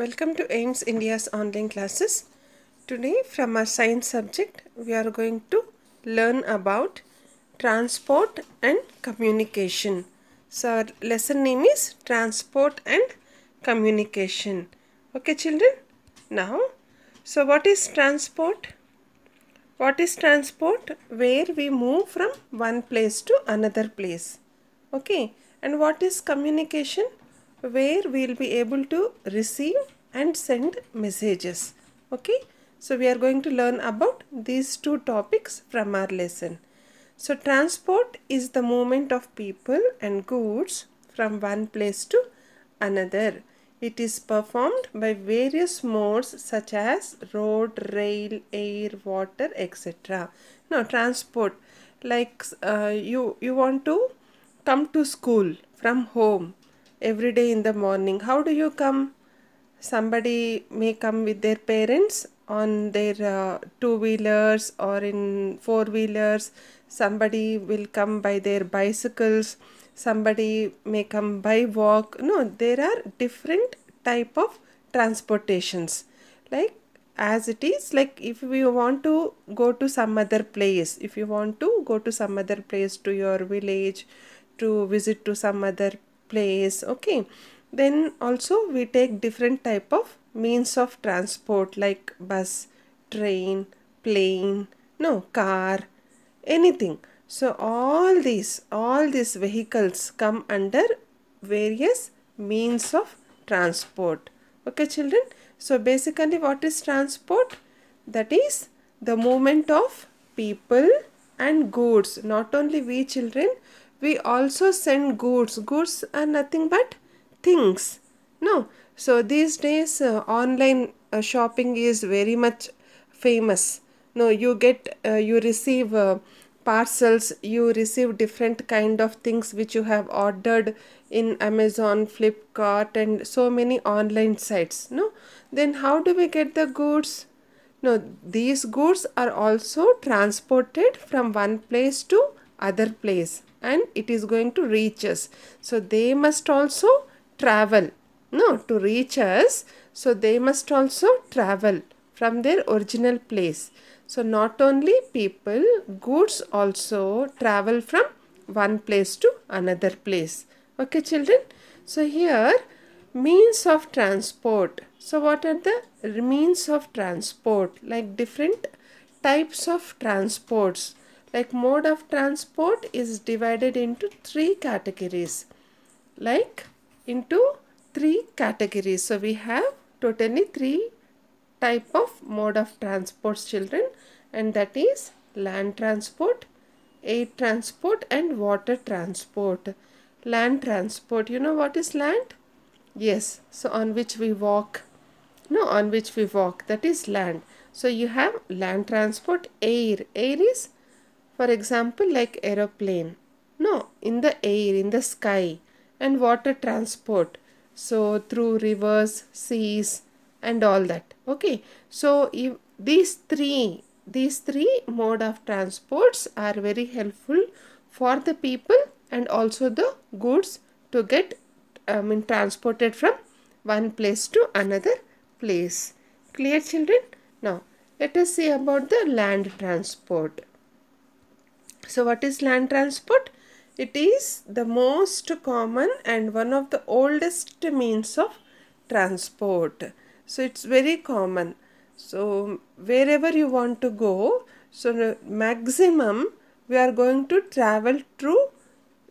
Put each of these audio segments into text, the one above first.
welcome to aims india's online classes today from our science subject we are going to learn about transport and communication so our lesson name is transport and communication okay children now so what is transport what is transport where we move from one place to another place okay and what is communication where we will be able to receive and send messages. Okay. So we are going to learn about these two topics from our lesson. So transport is the movement of people and goods from one place to another. It is performed by various modes such as road, rail, air, water, etc. Now transport like uh, you, you want to come to school from home every day in the morning. How do you come? Somebody may come with their parents on their uh, two wheelers or in four wheelers. Somebody will come by their bicycles. Somebody may come by walk. No, there are different type of transportations. Like as it is like if you want to go to some other place if you want to go to some other place to your village to visit to some other place okay then also we take different type of means of transport like bus train plane no car anything so all these all these vehicles come under various means of transport okay children so basically what is transport that is the movement of people and goods not only we children we also send goods goods are nothing but things no so these days uh, online uh, shopping is very much famous no you get uh, you receive uh, parcels you receive different kind of things which you have ordered in amazon flipkart and so many online sites no then how do we get the goods no these goods are also transported from one place to other place and it is going to reach us. So they must also travel. No, to reach us. So they must also travel from their original place. So not only people, goods also travel from one place to another place. Okay children. So here means of transport. So what are the means of transport? Like different types of transports like mode of transport is divided into three categories like into three categories so we have totally three type of mode of transports children and that is land transport air transport and water transport land transport you know what is land yes so on which we walk no on which we walk that is land so you have land transport air air is for example, like aeroplane. No, in the air, in the sky, and water transport. So, through rivers, seas, and all that. Okay, so if these three these three mode of transports are very helpful for the people and also the goods to get I mean transported from one place to another place. Clear children? Now let us see about the land transport. So what is land transport? It is the most common and one of the oldest means of transport. So it's very common. So wherever you want to go, so maximum we are going to travel through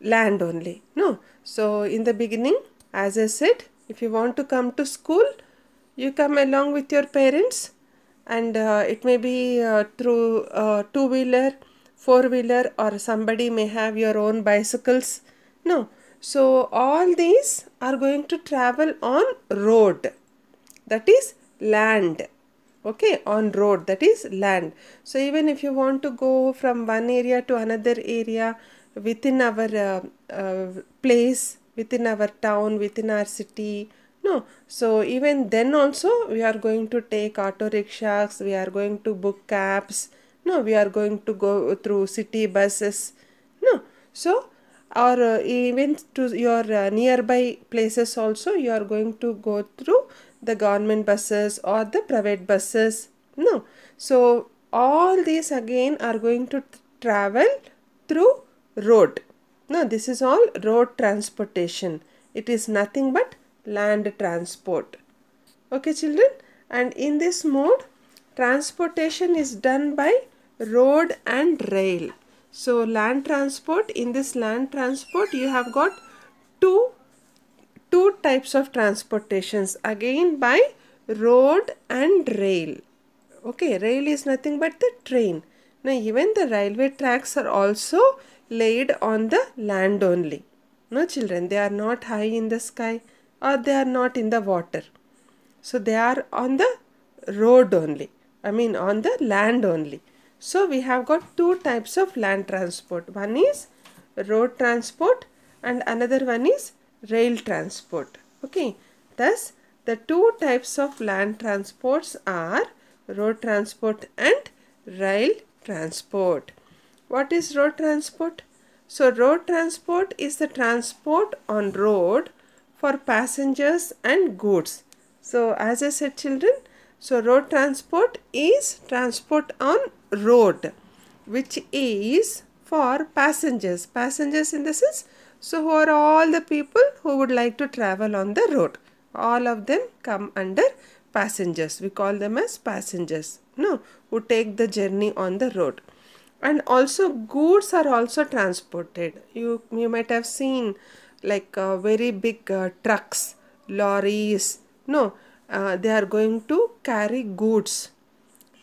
land only. No. So in the beginning, as I said, if you want to come to school, you come along with your parents and uh, it may be uh, through uh, two-wheeler four wheeler or somebody may have your own bicycles no so all these are going to travel on road that is land okay on road that is land so even if you want to go from one area to another area within our uh, uh, place within our town within our city no so even then also we are going to take auto rickshaws we are going to book cabs no we are going to go through city buses no so or uh, even to your uh, nearby places also you are going to go through the government buses or the private buses no so all these again are going to travel through road no this is all road transportation it is nothing but land transport okay children and in this mode transportation is done by road and rail. So land transport, in this land transport you have got two, two types of transportations again by road and rail. Okay, rail is nothing but the train. Now even the railway tracks are also laid on the land only. No children, they are not high in the sky or they are not in the water. So they are on the road only. I mean on the land only. So we have got two types of land transport. One is road transport and another one is rail transport. Okay. Thus the two types of land transports are road transport and rail transport. What is road transport? So road transport is the transport on road for passengers and goods. So as I said children, so road transport is transport on road which is for passengers. Passengers in the sense, so who are all the people who would like to travel on the road. All of them come under passengers. We call them as passengers, no, who take the journey on the road. And also goods are also transported. You, you might have seen like uh, very big uh, trucks, lorries, no, uh, they are going to carry goods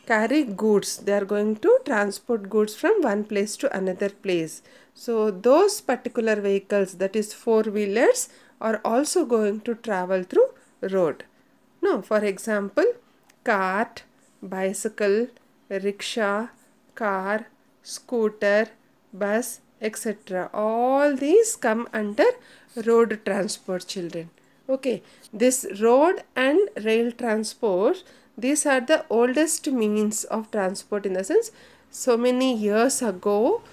carry goods they are going to transport goods from one place to another place so those particular vehicles that is four wheelers are also going to travel through road no for example cart bicycle rickshaw car scooter bus etc all these come under road transport children okay this road and rail transport these are the oldest means of transport in the sense so many years ago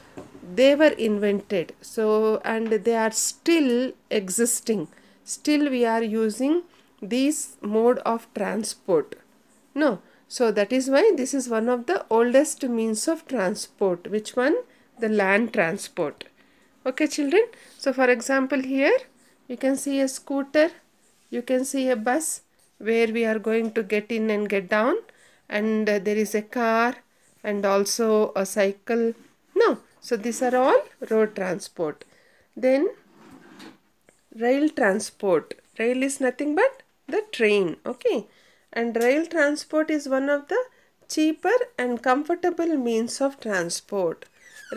they were invented. So and they are still existing. Still we are using these mode of transport. No. So that is why this is one of the oldest means of transport. Which one? The land transport. Okay children. So for example here you can see a scooter. You can see a bus where we are going to get in and get down and uh, there is a car and also a cycle no so these are all road transport then rail transport rail is nothing but the train okay and rail transport is one of the cheaper and comfortable means of transport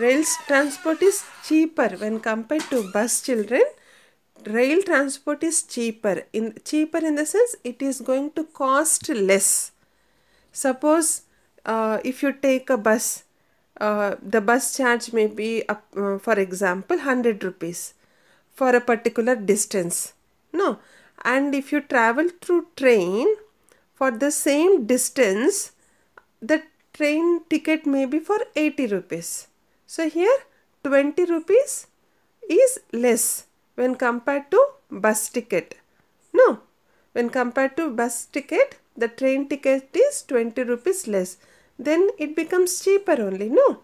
rail transport is cheaper when compared to bus children rail transport is cheaper in cheaper in the sense it is going to cost less suppose uh, if you take a bus uh, the bus charge may be uh, for example 100 rupees for a particular distance no and if you travel through train for the same distance the train ticket may be for 80 rupees so here 20 rupees is less when compared to bus ticket. No, when compared to bus ticket, the train ticket is 20 rupees less. Then it becomes cheaper only, no?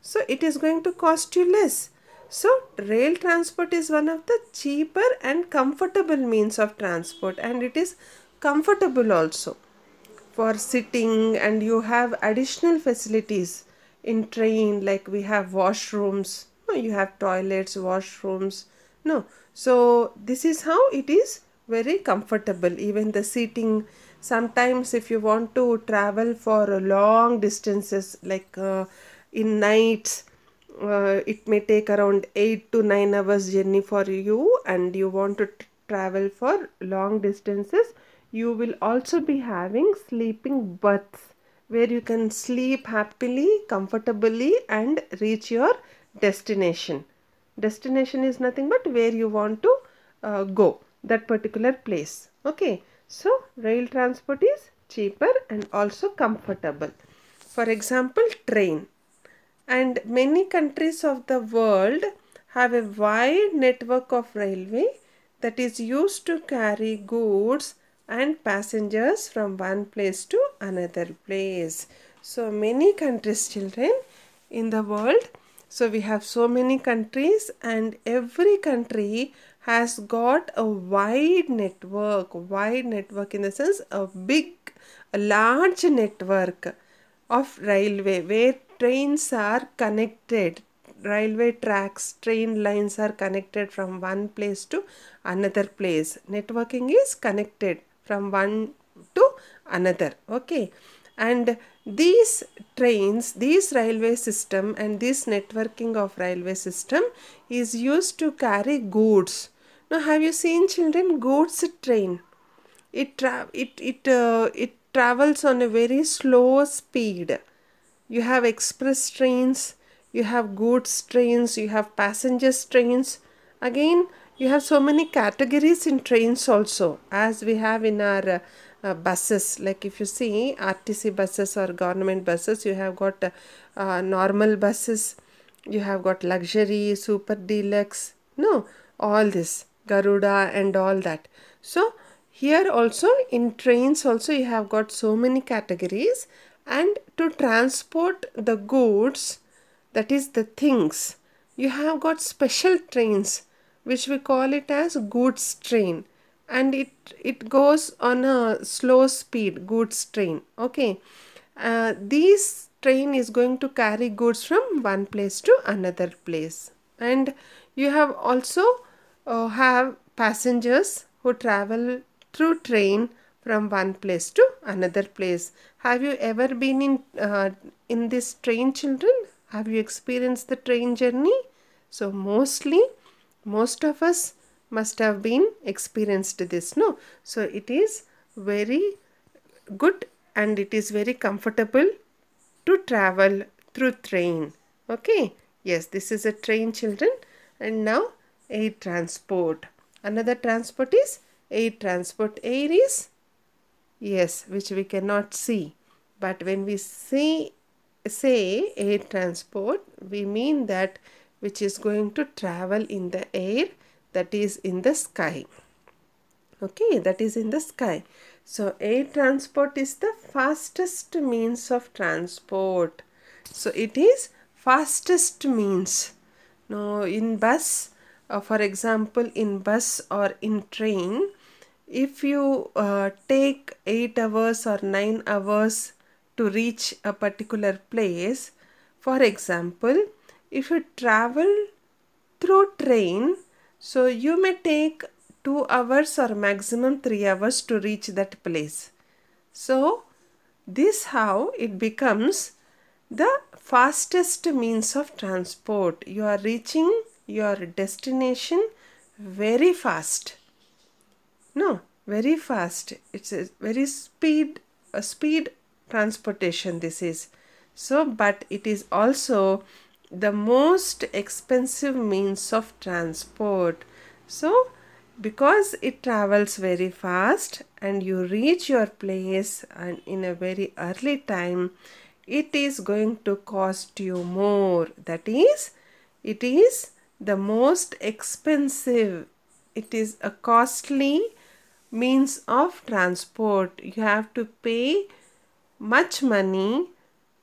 So it is going to cost you less. So rail transport is one of the cheaper and comfortable means of transport and it is comfortable also for sitting and you have additional facilities in train like we have washrooms, you have toilets, washrooms, no so this is how it is very comfortable even the seating sometimes if you want to travel for long distances like uh, in nights uh, it may take around 8 to 9 hours journey for you and you want to travel for long distances you will also be having sleeping berths where you can sleep happily comfortably and reach your destination destination is nothing but where you want to uh, go that particular place okay so rail transport is cheaper and also comfortable for example train and many countries of the world have a wide network of railway that is used to carry goods and passengers from one place to another place so many countries children in the world so we have so many countries and every country has got a wide network, wide network in the sense a big, a large network of railway where trains are connected, railway tracks, train lines are connected from one place to another place. Networking is connected from one to another. Okay. And these trains, this railway system and this networking of railway system is used to carry goods. Now have you seen children goods train? It, tra it, it, uh, it travels on a very slow speed. You have express trains, you have goods trains, you have passengers trains. Again, you have so many categories in trains also as we have in our uh, uh, buses like if you see RTC buses or government buses you have got uh, normal buses you have got luxury super deluxe no all this Garuda and all that so here also in trains also you have got so many categories and to transport the goods that is the things you have got special trains which we call it as goods train and it it goes on a slow speed goods train okay uh, this train is going to carry goods from one place to another place and you have also uh, have passengers who travel through train from one place to another place have you ever been in uh, in this train children have you experienced the train journey so mostly most of us must have been experienced this no so it is very good and it is very comfortable to travel through train okay yes this is a train children and now a transport another transport is a transport air is yes which we cannot see but when we see say a transport we mean that which is going to travel in the air that is in the sky okay that is in the sky so air transport is the fastest means of transport so it is fastest means now in bus uh, for example in bus or in train if you uh, take 8 hours or 9 hours to reach a particular place for example if you travel through train so you may take 2 hours or maximum 3 hours to reach that place. So this how it becomes the fastest means of transport. You are reaching your destination very fast. No, very fast. It's a very speed, a speed transportation this is. So, but it is also the most expensive means of transport. So, because it travels very fast and you reach your place and in a very early time, it is going to cost you more. That is, it is the most expensive. It is a costly means of transport. You have to pay much money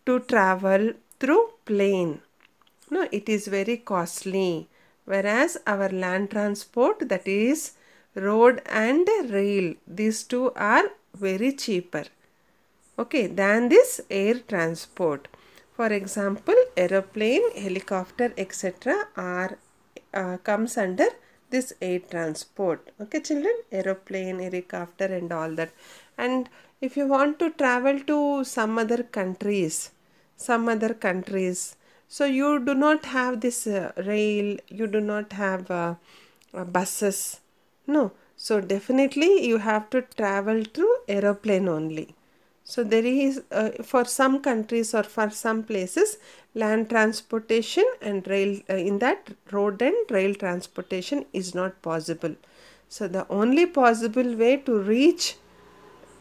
to travel through plane no it is very costly whereas our land transport that is road and rail these two are very cheaper okay than this air transport for example aeroplane helicopter etc are uh, comes under this air transport okay children aeroplane helicopter and all that and if you want to travel to some other countries some other countries so you do not have this uh, rail, you do not have uh, uh, buses. No, so definitely you have to travel through aeroplane only. So there is, uh, for some countries or for some places, land transportation and rail, uh, in that road and rail transportation is not possible. So the only possible way to reach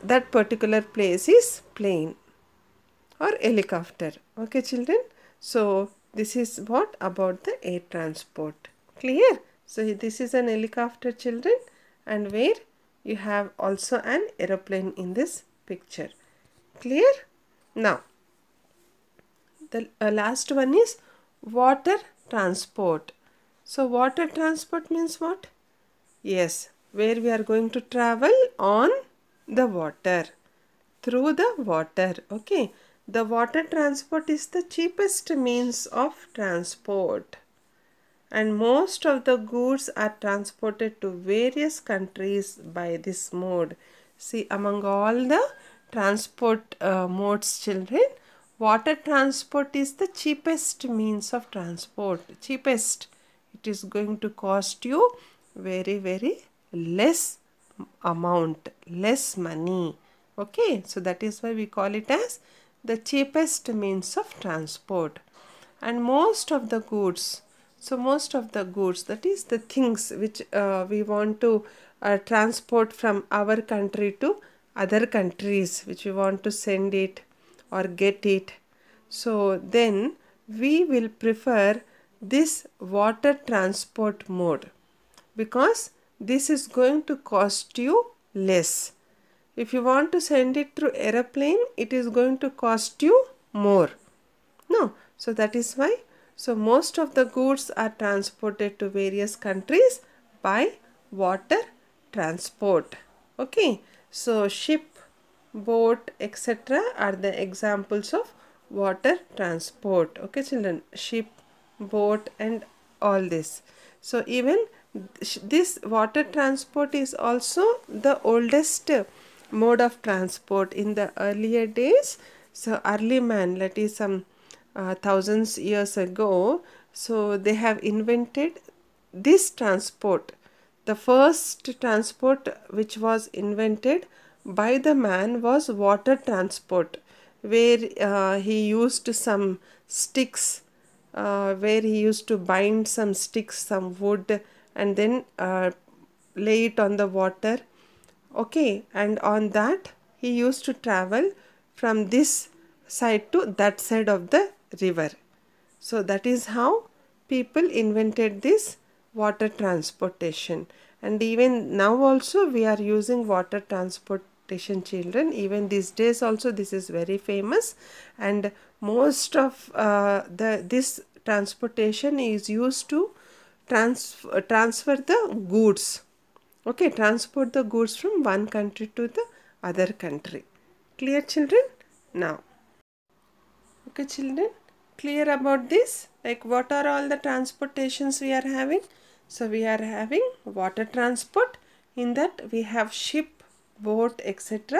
that particular place is plane or helicopter. Okay children. So this is what about the air transport. Clear? So this is an helicopter children and where you have also an aeroplane in this picture. Clear? Now, the uh, last one is water transport. So water transport means what? Yes, where we are going to travel on the water, through the water, okay. The water transport is the cheapest means of transport and most of the goods are transported to various countries by this mode. See among all the transport uh, modes children, water transport is the cheapest means of transport. Cheapest. It is going to cost you very very less amount, less money. Okay, so that is why we call it as the cheapest means of transport and most of the goods so most of the goods that is the things which uh, we want to uh, transport from our country to other countries which we want to send it or get it so then we will prefer this water transport mode because this is going to cost you less if you want to send it through aeroplane, it is going to cost you more. No, so that is why. So most of the goods are transported to various countries by water transport. Okay, so ship, boat, etc. are the examples of water transport. Okay, children, ship, boat, and all this. So even this water transport is also the oldest mode of transport in the earlier days so early man that is some uh, thousands years ago so they have invented this transport the first transport which was invented by the man was water transport where uh, he used some sticks uh, where he used to bind some sticks some wood and then uh, lay it on the water okay and on that he used to travel from this side to that side of the river so that is how people invented this water transportation and even now also we are using water transportation children even these days also this is very famous and most of uh, the this transportation is used to trans uh, transfer the goods okay transport the goods from one country to the other country clear children now okay children clear about this like what are all the transportations we are having so we are having water transport in that we have ship boat etc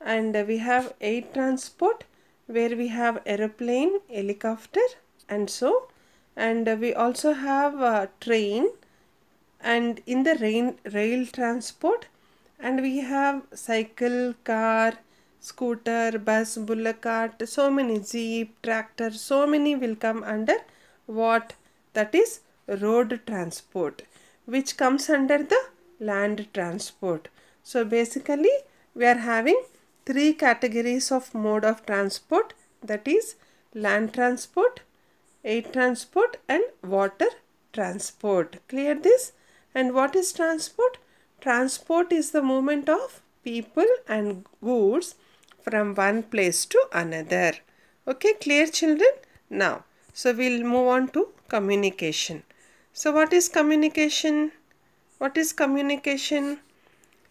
and we have air transport where we have aeroplane helicopter and so and we also have uh, train and in the rain, rail transport and we have cycle, car, scooter, bus, bullock cart, so many jeep, tractor, so many will come under what that is road transport which comes under the land transport. So basically we are having three categories of mode of transport that is land transport, air transport and water transport. Clear this? And what is transport? Transport is the movement of people and goods from one place to another. Okay, clear children? Now, so we'll move on to communication. So what is communication? What is communication?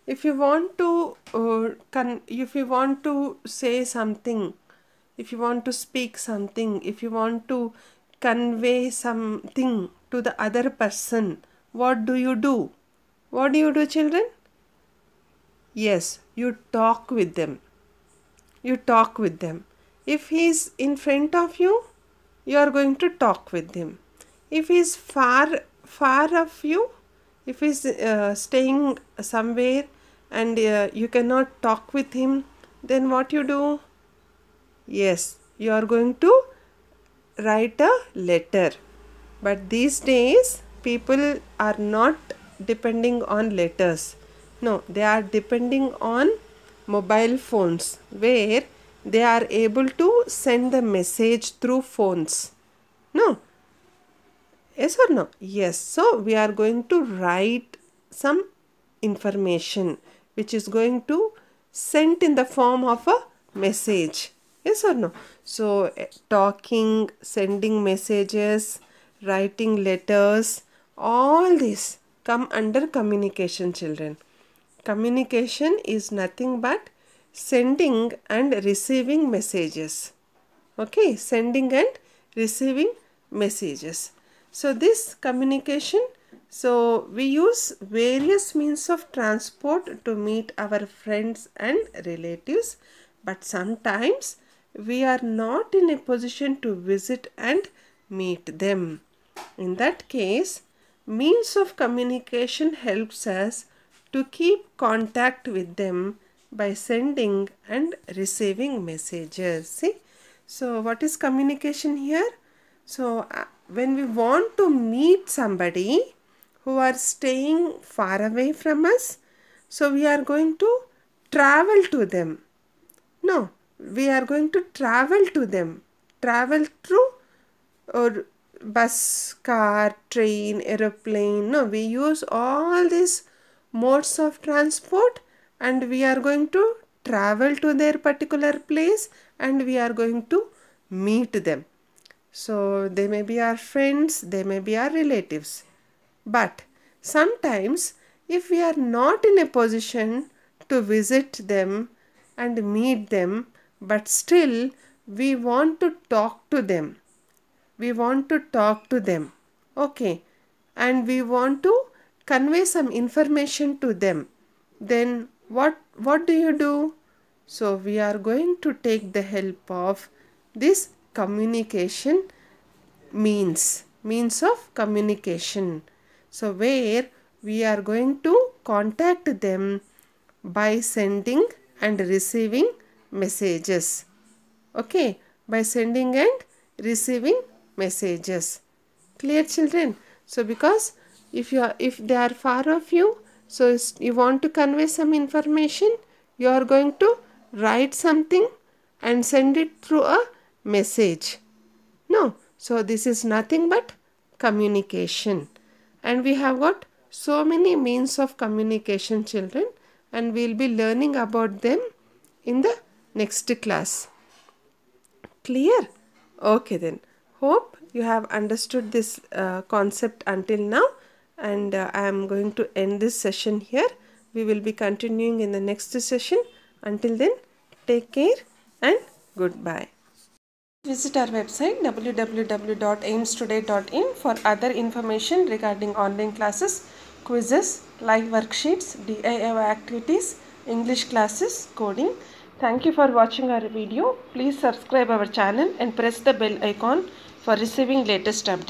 If you want to, uh, if you want to say something, if you want to speak something, if you want to convey something to the other person, what do you do? What do you do, children? Yes, you talk with them. You talk with them. If he is in front of you, you are going to talk with him. If he is far, far of you, if he is uh, staying somewhere and uh, you cannot talk with him, then what you do? Yes, you are going to write a letter. But these days, people are not depending on letters no they are depending on mobile phones where they are able to send the message through phones no yes or no yes so we are going to write some information which is going to sent in the form of a message yes or no so eh, talking sending messages writing letters all these come under communication children communication is nothing but sending and receiving messages okay sending and receiving messages so this communication so we use various means of transport to meet our friends and relatives but sometimes we are not in a position to visit and meet them in that case Means of communication helps us to keep contact with them by sending and receiving messages. See? So, what is communication here? So, uh, when we want to meet somebody who are staying far away from us, so we are going to travel to them. No, we are going to travel to them. Travel through or bus, car, train, aeroplane. No, we use all these modes of transport and we are going to travel to their particular place and we are going to meet them. So they may be our friends, they may be our relatives. But sometimes if we are not in a position to visit them and meet them, but still we want to talk to them we want to talk to them okay and we want to convey some information to them then what what do you do so we are going to take the help of this communication means means of communication so where we are going to contact them by sending and receiving messages okay by sending and receiving messages clear children so because if you are if they are far off you so you want to convey some information you are going to write something and send it through a message no so this is nothing but communication and we have got so many means of communication children and we'll be learning about them in the next class clear okay then Hope you have understood this uh, concept until now and uh, I am going to end this session here. We will be continuing in the next session. Until then, take care and goodbye. Visit our website www.aimstoday.in for other information regarding online classes, quizzes, live worksheets, DIY activities, English classes, coding. Thank you for watching our video. Please subscribe our channel and press the bell icon for receiving latest updates.